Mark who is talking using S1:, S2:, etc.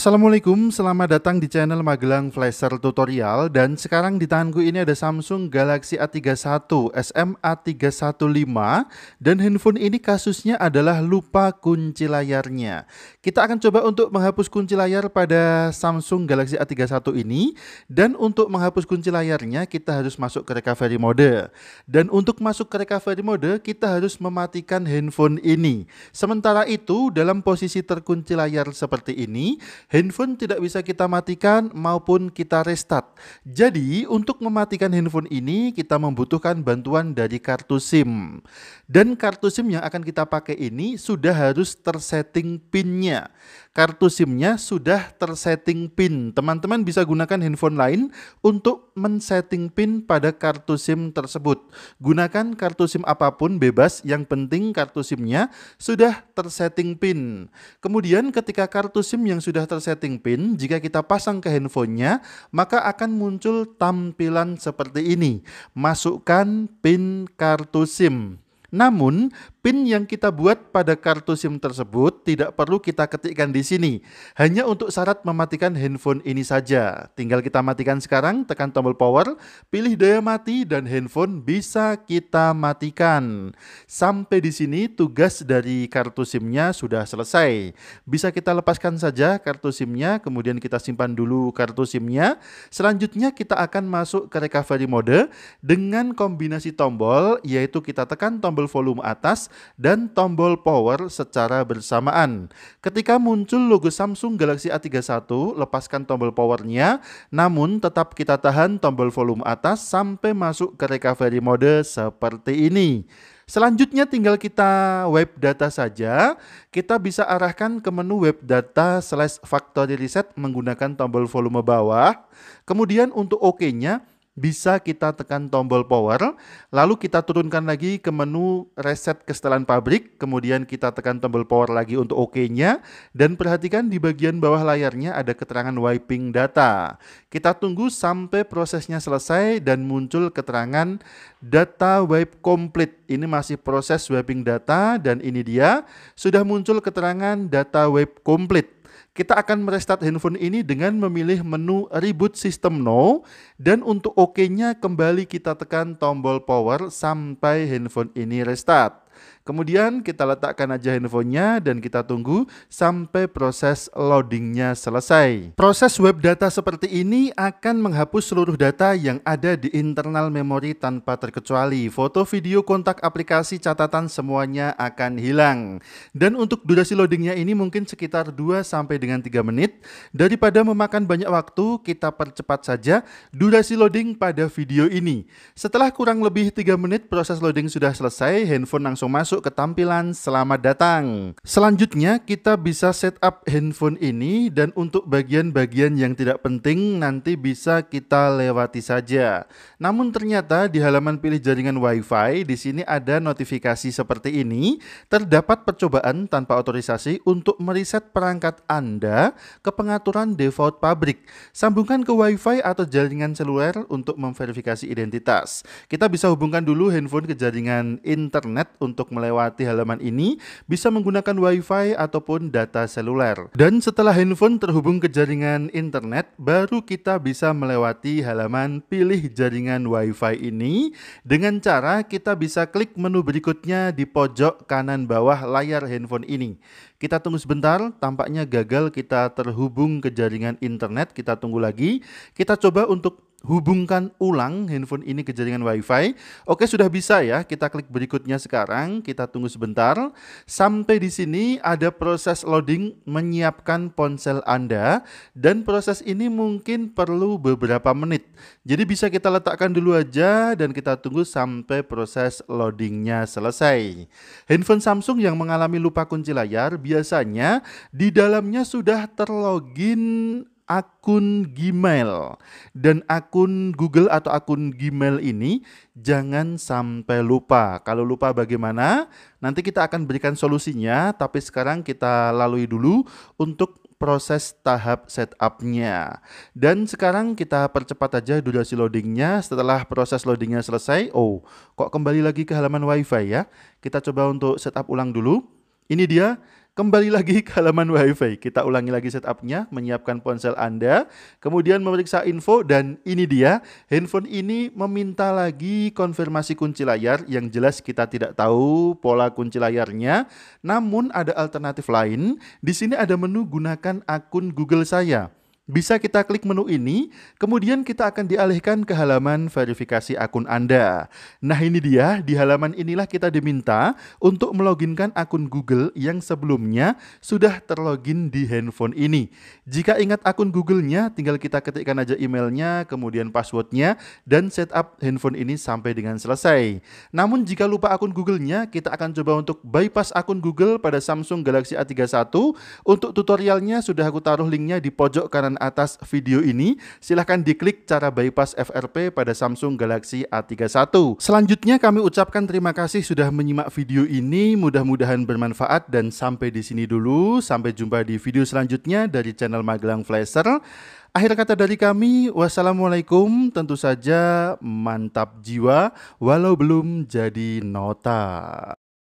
S1: Assalamualaikum, selamat datang di channel Magelang Flasher Tutorial dan sekarang di tanganku ini ada Samsung Galaxy A31 SMA315 dan handphone ini kasusnya adalah lupa kunci layarnya. Kita akan coba untuk menghapus kunci layar pada Samsung Galaxy A31 ini dan untuk menghapus kunci layarnya kita harus masuk ke recovery mode. Dan untuk masuk ke recovery mode kita harus mematikan handphone ini. Sementara itu dalam posisi terkunci layar seperti ini Handphone tidak bisa kita matikan maupun kita restart. Jadi, untuk mematikan handphone ini kita membutuhkan bantuan dari kartu SIM. Dan kartu SIM yang akan kita pakai ini sudah harus tersetting PIN-nya kartu SIM-nya sudah tersetting PIN. Teman-teman bisa gunakan handphone lain untuk men-setting PIN pada kartu SIM tersebut. Gunakan kartu SIM apapun bebas, yang penting kartu SIM-nya sudah tersetting PIN. Kemudian ketika kartu SIM yang sudah tersetting PIN, jika kita pasang ke handphonenya, maka akan muncul tampilan seperti ini. Masukkan PIN kartu SIM. Namun, PIN yang kita buat pada kartu SIM tersebut tidak perlu kita ketikkan di sini. Hanya untuk syarat mematikan handphone ini saja. Tinggal kita matikan sekarang, tekan tombol power, pilih daya mati, dan handphone bisa kita matikan. Sampai di sini tugas dari kartu SIM-nya sudah selesai. Bisa kita lepaskan saja kartu SIM-nya, kemudian kita simpan dulu kartu SIM-nya. Selanjutnya kita akan masuk ke recovery mode dengan kombinasi tombol, yaitu kita tekan tombol tombol volume atas dan tombol power secara bersamaan. Ketika muncul logo Samsung Galaxy A31, lepaskan tombol powernya, namun tetap kita tahan tombol volume atas sampai masuk ke recovery mode seperti ini. Selanjutnya tinggal kita web data saja. Kita bisa arahkan ke menu web data slash factory reset menggunakan tombol volume bawah. Kemudian untuk OK-nya, OK bisa kita tekan tombol power, lalu kita turunkan lagi ke menu reset kesetelan pabrik, kemudian kita tekan tombol power lagi untuk OK-nya, dan perhatikan di bagian bawah layarnya ada keterangan wiping data. Kita tunggu sampai prosesnya selesai dan muncul keterangan data wipe complete. Ini masih proses wiping data dan ini dia, sudah muncul keterangan data wipe complete kita akan merestart handphone ini dengan memilih menu reboot system no dan untuk oke-nya OK kembali kita tekan tombol power sampai handphone ini restart. Kemudian kita letakkan aja handphonenya dan kita tunggu sampai proses loadingnya selesai. Proses web data seperti ini akan menghapus seluruh data yang ada di internal memori tanpa terkecuali. Foto, video, kontak, aplikasi, catatan semuanya akan hilang. Dan untuk durasi loadingnya ini mungkin sekitar 2 sampai dengan 3 menit. Daripada memakan banyak waktu, kita percepat saja durasi loading pada video ini. Setelah kurang lebih 3 menit proses loading sudah selesai, handphone langsung masuk ke tampilan selamat datang. Selanjutnya kita bisa setup handphone ini dan untuk bagian-bagian yang tidak penting nanti bisa kita lewati saja. Namun ternyata di halaman pilih jaringan WiFi di sini ada notifikasi seperti ini, terdapat percobaan tanpa otorisasi untuk mereset perangkat Anda ke pengaturan default pabrik. Sambungkan ke WiFi atau jaringan seluler untuk memverifikasi identitas. Kita bisa hubungkan dulu handphone ke jaringan internet untuk untuk melewati halaman ini bisa menggunakan WiFi ataupun data seluler. Dan setelah handphone terhubung ke jaringan internet, baru kita bisa melewati halaman pilih jaringan WiFi ini dengan cara kita bisa klik menu berikutnya di pojok kanan bawah layar handphone ini. Kita tunggu sebentar, tampaknya gagal kita terhubung ke jaringan internet, kita tunggu lagi. Kita coba untuk hubungkan ulang handphone ini ke jaringan WiFi. Oke, sudah bisa ya. Kita klik berikutnya sekarang. Kita tunggu sebentar. Sampai di sini ada proses loading menyiapkan ponsel Anda dan proses ini mungkin perlu beberapa menit. Jadi bisa kita letakkan dulu aja dan kita tunggu sampai proses loadingnya selesai. Handphone Samsung yang mengalami lupa kunci layar biasanya di dalamnya sudah terlogin akun Gmail dan akun Google atau akun Gmail ini jangan sampai lupa. Kalau lupa bagaimana? Nanti kita akan berikan solusinya, tapi sekarang kita lalui dulu untuk proses tahap setupnya. Dan sekarang kita percepat aja durasi loadingnya. Setelah proses loadingnya selesai, oh kok kembali lagi ke halaman wifi ya. Kita coba untuk setup ulang dulu. Ini dia Kembali lagi ke halaman WiFi. Kita ulangi lagi setupnya, menyiapkan ponsel Anda, kemudian memeriksa info dan ini dia, handphone ini meminta lagi konfirmasi kunci layar yang jelas kita tidak tahu pola kunci layarnya. Namun ada alternatif lain. Di sini ada menu gunakan akun Google saya bisa kita klik menu ini, kemudian kita akan dialihkan ke halaman verifikasi akun Anda. Nah ini dia, di halaman inilah kita diminta untuk meloginkan akun Google yang sebelumnya sudah terlogin di handphone ini. Jika ingat akun Google-nya, tinggal kita ketikkan aja emailnya, kemudian passwordnya, dan setup handphone ini sampai dengan selesai. Namun jika lupa akun Google-nya, kita akan coba untuk bypass akun Google pada Samsung Galaxy A31. Untuk tutorialnya sudah aku taruh linknya di pojok kanan atas video ini, silahkan diklik cara bypass FRP pada Samsung Galaxy A31. Selanjutnya kami ucapkan terima kasih sudah menyimak video ini, mudah-mudahan bermanfaat dan sampai di sini dulu. Sampai jumpa di video selanjutnya dari channel Magelang Flasher. Akhir kata dari kami, wassalamualaikum, tentu saja mantap jiwa walau belum jadi nota.